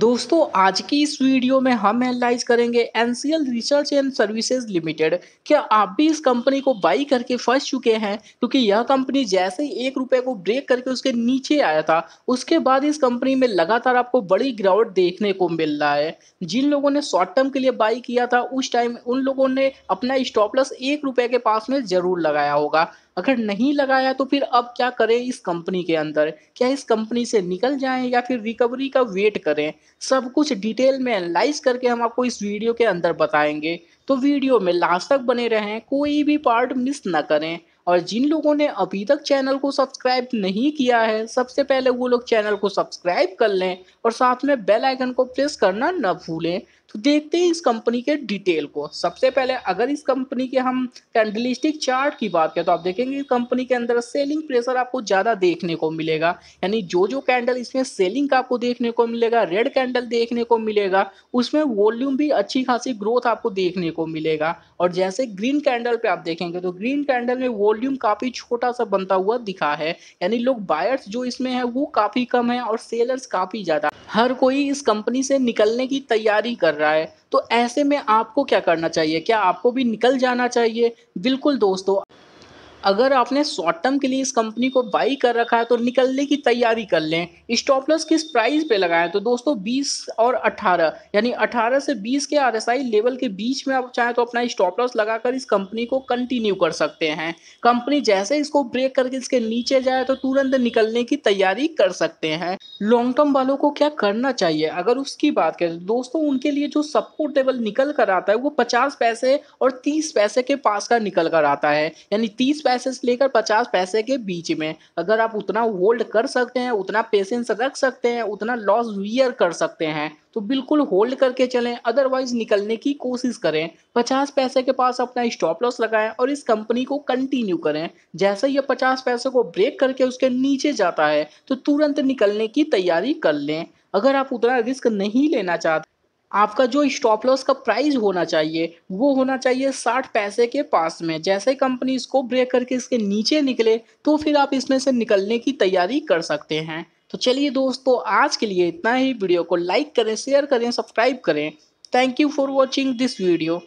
दोस्तों आज की इस वीडियो में हम एनालाइज करेंगे NCL research and services limited क्या आप भी इस कंपनी को बाई करके फंस चुके हैं क्योंकि यह कंपनी जैसे ही एक रुपए को ब्रेक करके उसके नीचे आया था उसके बाद इस कंपनी में लगातार आपको बड़ी गिरावट देखने को मिल रहा है जिन लोगों ने शॉर्ट टर्म के लिए बाई किया था उस टाइम उन लोगों ने अपना स्टॉपलस एक रुपए के पास में जरूर लगाया होगा अगर नहीं लगाया तो फिर अब क्या करें इस कंपनी के अंदर क्या इस कंपनी से निकल जाएं या फिर रिकवरी का वेट करें सब कुछ डिटेल में एनालाइज करके हम आपको इस वीडियो के अंदर बताएंगे तो वीडियो में लास्ट तक बने रहें कोई भी पार्ट मिस ना करें और जिन लोगों ने अभी तक चैनल को सब्सक्राइब नहीं किया है सबसे पहले वो लोग चैनल को सब्सक्राइब कर लें और साथ में बेल आइकन को प्रेस करना न भूलें तो देखते हैं इस कंपनी के डिटेल को सबसे पहले अगर इस कंपनी के हम कैंडलिस्टिक चार्ट की बात करें तो आप देखेंगे इस कंपनी के अंदर सेलिंग प्रेशर आपको ज़्यादा देखने को मिलेगा यानी जो जो कैंडल इसमें सेलिंग का आपको देखने को मिलेगा रेड कैंडल देखने को मिलेगा उसमें वॉल्यूम भी अच्छी खासी ग्रोथ आपको देखने को मिलेगा और जैसे ग्रीन कैंडल पे आप देखेंगे तो ग्रीन कैंडल में वॉल्यूम काफ़ी छोटा सा बनता हुआ दिखा है यानी लोग बायर्स जो इसमें है वो काफ़ी कम है और सेलर्स काफ़ी ज़्यादा हर कोई इस कंपनी से निकलने की तैयारी कर रहा है तो ऐसे में आपको क्या करना चाहिए क्या आपको भी निकल जाना चाहिए बिल्कुल दोस्तों अगर आपने शॉर्ट टर्म के लिए इस कंपनी को बाई कर रखा है तो निकलने की तैयारी कर लें स्टॉप लॉस किस प्राइस पे लगाएं तो दोस्तों 20 और 18 यानी 18 से 20 के आरएसआई लेवल के बीच में आप चाहें तो अपना स्टॉप लॉस लगाकर इस कंपनी को कंटिन्यू कर सकते हैं कंपनी जैसे इसको ब्रेक करके इसके नीचे जाए तो तुरंत निकलने की तैयारी कर सकते हैं लॉन्ग टर्म वालों को क्या करना चाहिए अगर उसकी बात करें तो दोस्तों उनके लिए जो सपोर्ट लेवल निकल कर आता है वो पचास पैसे और तीस पैसे के पास का निकल कर आता है यानी तीस पैसे से लेकर पचास पैसे के बीच में अगर आप उतना होल्ड कर सकते हैं उतना पेशेंस रख सकते हैं उतना लॉस वियर कर सकते हैं तो बिल्कुल होल्ड करके चलें अदरवाइज निकलने की कोशिश करें पचास पैसे के पास अपना स्टॉप लॉस लगाएं और इस कंपनी को कंटिन्यू करें जैसे ये पचास पैसे को ब्रेक करके उसके नीचे जाता है तो तुरंत निकलने की तैयारी कर लें अगर आप उतना रिस्क नहीं लेना चाहते आपका जो स्टॉप लॉस का प्राइस होना चाहिए वो होना चाहिए साठ पैसे के पास में जैसे कंपनी इसको ब्रेक करके इसके नीचे निकले तो फिर आप इसमें से निकलने की तैयारी कर सकते हैं तो चलिए दोस्तों आज के लिए इतना ही वीडियो को लाइक करें शेयर करें सब्सक्राइब करें thank you for watching this video